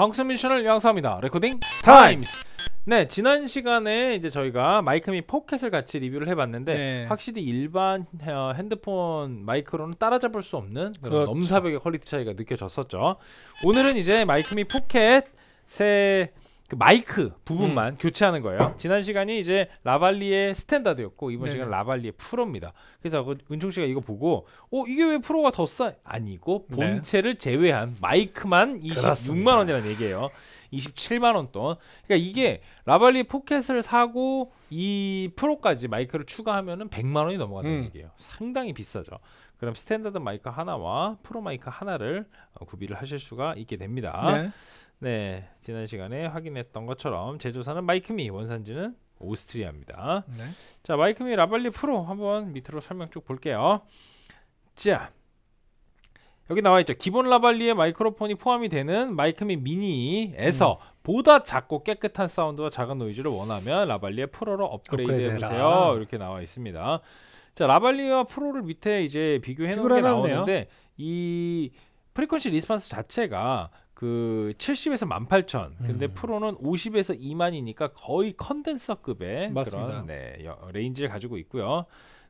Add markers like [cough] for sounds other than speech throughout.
방송 미션을 양성합니다. 레코딩 타임스. 네, 지난 시간에 이제 저희가 마이크및 포켓을 같이 리뷰를 해봤는데 네. 확실히 일반 어, 핸드폰 마이크로는 따라잡을 수 없는 그런 그렇죠. 넘사벽의 퀄리티 차이가 느껴졌었죠. 오늘은 이제 마이크및 포켓 새그 마이크 부분만 음. 교체하는 거예요. 지난 시간이 이제 라발리의 스탠다드였고 이번 네 시간 라발리의 프로입니다. 그래서 그 은총 씨가 이거 보고 어 이게 왜 프로가 더 싸? 아니고 네. 본체를 제외한 마이크만 26만 원이라는 얘기예요. 27만 원 돈. 그러니까 이게 라발리 포켓을 사고 이 프로까지 마이크를 추가하면은 100만 원이 넘어가는 음. 얘기예요. 상당히 비싸죠. 그럼 스탠다드 마이크 하나와 프로 마이크 하나를 어, 구비를 하실 수가 있게 됩니다. 네. 네, 지난 시간에 확인했던 것처럼 제조사는 마이크미, 원산지는 오스트리아입니다. 네. 자, 마이크미 라발리 프로 한번 밑으로 설명 쭉 볼게요. 자, 여기 나와 있죠. 기본 라발리에 마이크로폰이 포함이 되는 마이크미 미니에서 음. 보다 작고 깨끗한 사운드와 작은 노이즈를 원하면 라발리의 프로로 업그레이드, 업그레이드 해보세요. 해라. 이렇게 나와 있습니다. 자, 라발리와 프로를 밑에 이제 비교해 놓은 게 나오는데 이 프리퀀시 리스판스 자체가 그 70에서 18,000. 근데 음. 프로는 50에서 2만이니까 거의 컨덴서급의 그런 네, 레인지를 가지고 있고요.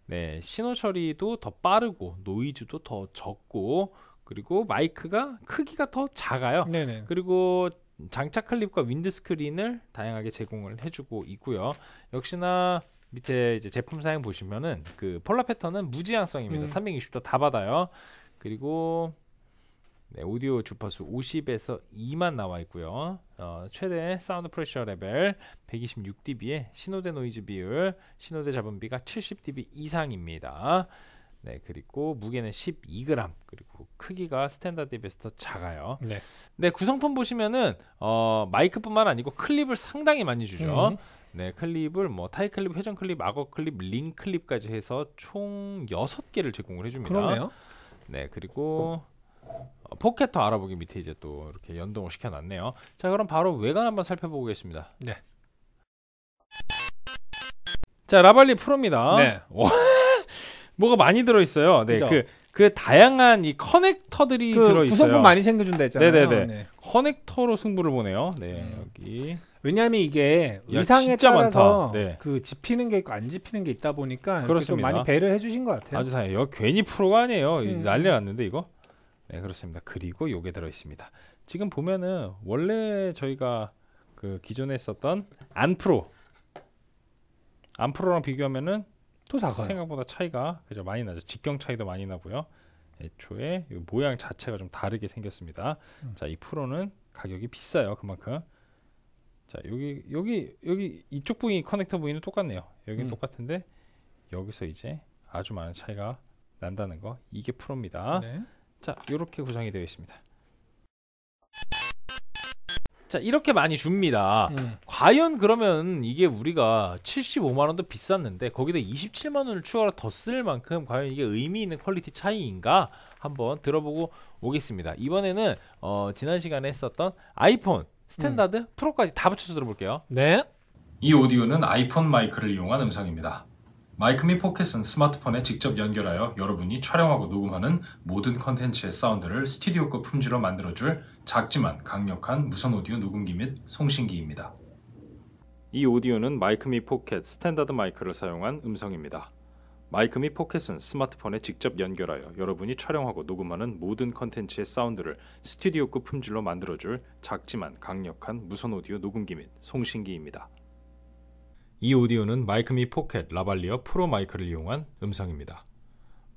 네, 신호 처리도 더 빠르고 노이즈도 더 적고 그리고 마이크가 크기가 더 작아요. 네네. 그리고 장착 클립과 윈드 스크린을 다양하게 제공을 해주고 있고요. 역시나 밑에 이제 제품 사양 보시면은 그 폴라 패턴은 무지향성입니다. 음. 360도 다 받아요. 그리고 네, 오디오 주파수 50에서 2만 나와 있고요. 어, 최대 사운드 프레셔 레벨 126dB에 신호대 노이즈 비율, 신호대 잡음비가 70dB 이상입니다. 네, 그리고 무게는 12g, 그리고 크기가 스탠다드 앱에서 더 작아요. 네. 네, 구성품 보시면은 어, 마이크뿐만 아니고 클립을 상당히 많이 주죠. 음. 네, 클립을 뭐 타이 클립, 회전 클립, 악어 클립, 링 클립까지 해서 총 6개를 제공을 해 줍니다. 그러네요. 네, 그리고 어, 포켓터 알아보기 밑에 이제 또 이렇게 연동을 시켜놨네요. 자 그럼 바로 외관 한번 살펴보겠습니다. 네. 자 라발리 프로입니다. 네. [laughs] 뭐가 많이 들어있어요. 네, 그그 그 다양한 이 커넥터들이 그 들어있어요. 구성품 많이 챙겨준다 했잖아요. 네네네. 네. 커넥터로 승부를 보네요. 네, 음. 여기. 왜냐하면 이게 의상에 따라서 네. 그 집히는 게 있고 안 집히는 게 있다 보니까 그렇습니다. 좀 많이 배를 해주신 것 같아요. 아주 사요. 괜히 프로가 아니에요. 음. 난리 났는데 이거. 네, 그렇습니다. 그리고 요게 들어 있습니다. 지금 보면은 원래 저희가 그 기존에 썼던 안프로 안프로랑 비교하면은 또 작아요. 생각보다 차이가 그죠 많이 나죠. 직경 차이도 많이 나고요. 애초에 모양 자체가 좀 다르게 생겼습니다. 음. 자, 이 프로는 가격이 비싸요. 그만큼. 자, 여기 여기 여기 이쪽 부위 커넥터 부위는 똑같네요. 여기는 음. 똑같은데 여기서 이제 아주 많은 차이가 난다는 거. 이게 프로입니다. 네. 자 이렇게 구성이 되어 있습니다 자 이렇게 많이 줍니다 음. 과연 그러면 이게 우리가 75만원도 비쌌는데 거기다 27만원을 추가로 더 쓸 만큼 과연 이게 의미 있는 퀄리티 차이인가 한번 들어보고 오겠습니다 이번에는 어, 지난 시간에 했었던 아이폰 스탠다드 음. 프로까지 다 붙여서 들어볼게요 네. 이 오디오는 아이폰 마이크를 이용한 음성입니다 마이크미 포켓은 스마트폰에 직접 연결하여 여러분이 촬영하고 녹음하는 모든 컨텐츠의 사운드를 스튜디오급 품질로 만들어줄 작지만 강력한 무선 오디오 녹음기 및 송신기입니다. 이 오디오는 마이크미 포켓 스탠다드 마이크를 사용한 음성입니다. 마이크미 포켓은 스마트폰에 직접 연결하여 여러분이 촬영하고 녹음하는 모든 컨텐츠의 사운드를 스튜디오급 품질로 만들어줄 작지만 강력한 무선 오디오 녹음기 및 송신기입니다. 이 오디오는 마이크미 포켓 라발리어 프로 마이크를 이용한 음성입니다.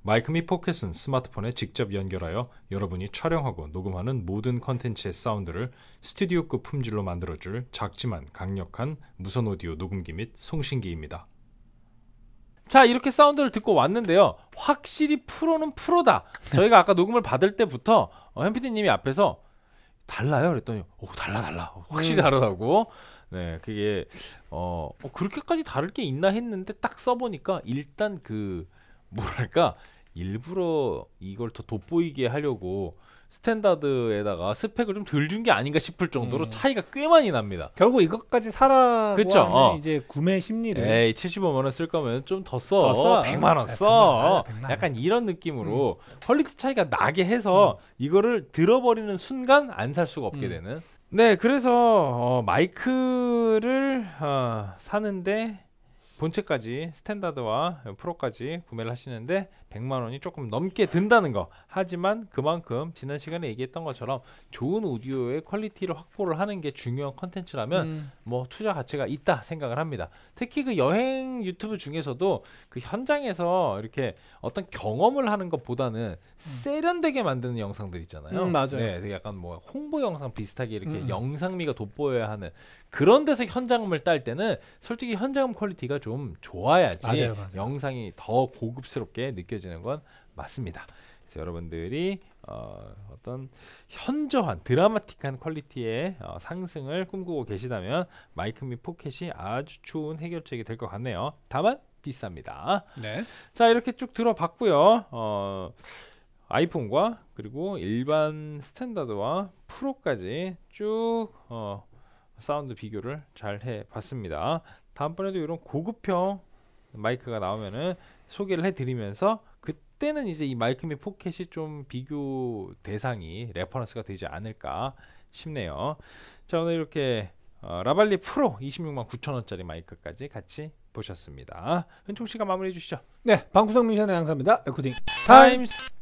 마이크미 포켓은 스마트폰에 직접 연결하여 여러분이 촬영하고 녹음하는 모든 컨텐츠의 사운드를 스튜디오급 품질로 만들어줄 작지만 강력한 무선 오디오 녹음기 및 송신기입니다. 자 이렇게 사운드를 듣고 왔는데요 확실히 프로는 프로다 저희가 아까 녹음을 받을 때부터 어, 햄피디님이 앞에서 달라요 그랬더니 오 달라 달라 확실히 음. 다르다고 네, 그게 어, 어, 그렇게까지 다를 게 있나 했는데 딱 써보니까 일단 그 뭐랄까 일부러 이걸 더 돋보이게 하려고 스탠다드에다가 스펙을 좀 덜 준 게 아닌가 싶을 정도로 음. 차이가 꽤 많이 납니다. 결국 이것까지 살아 그렇죠. 어. 이제 구매 심리를 에이 75만 원 쓸 거면 좀 더 써. 더 써. 100만 원 아, 써. 100만 아, 약간 이런 느낌으로 음. 퀄리티 차이가 나게 해서 음. 이거를 들어버리는 순간 안 살 수가 없게 음. 되는 네, 그래서 어, 마이크를 어, 사는데 본체까지 스탠다드와 프로까지 구매를 하시는데 100만 원이 조금 넘게 든다는 거. 하지만 그만큼 지난 시간에 얘기했던 것처럼 좋은 오디오의 퀄리티를 확보를 하는 게 중요한 컨텐츠라면 음. 뭐 투자 가치가 있다 생각을 합니다. 특히 그 여행 유튜브 중에서도 그 현장에서 이렇게 어떤 경험을 하는 것보다는 음. 세련되게 만드는 영상들 있잖아요. 음, 맞아요. 네, 그 약간 뭐 홍보 영상 비슷하게 이렇게 음. 영상미가 돋보여야 하는 그런 데서 현장음을 딸 때는 솔직히 현장음 퀄리티가 좀 좋아야지 맞아요, 맞아요. 영상이 더 고급스럽게 느껴지 느껴지는 건 맞습니다. 그래서 여러분들이 어, 떤 현저한 드라마틱한 퀄리티의 어, 상승을 꿈꾸고 계시다면 마이크 및 포켓이 아주 좋은 해결책이 될 것 같네요. 다만 비쌉니다. 네. 자 이렇게 쭉 들어봤고요. 어, 아이폰과 그리고 일반 스탠다드와 프로까지 쭉 어, 사운드 비교를 잘 해봤습니다. 다음번에도 이런 고급형 마이크가 나오면은 소개를 해드리면서 그때는 이제 이 마이크미 포켓이 좀 비교 대상이 레퍼런스가 되지 않을까 싶네요. 자 오늘 이렇게 어, 라발리 프로 26만 9천원짜리 마이크까지 같이 보셨습니다. 은총 씨가 마무리해 주시죠. 네, 방구석 미션의 양사입니다. 에코딩 타임스.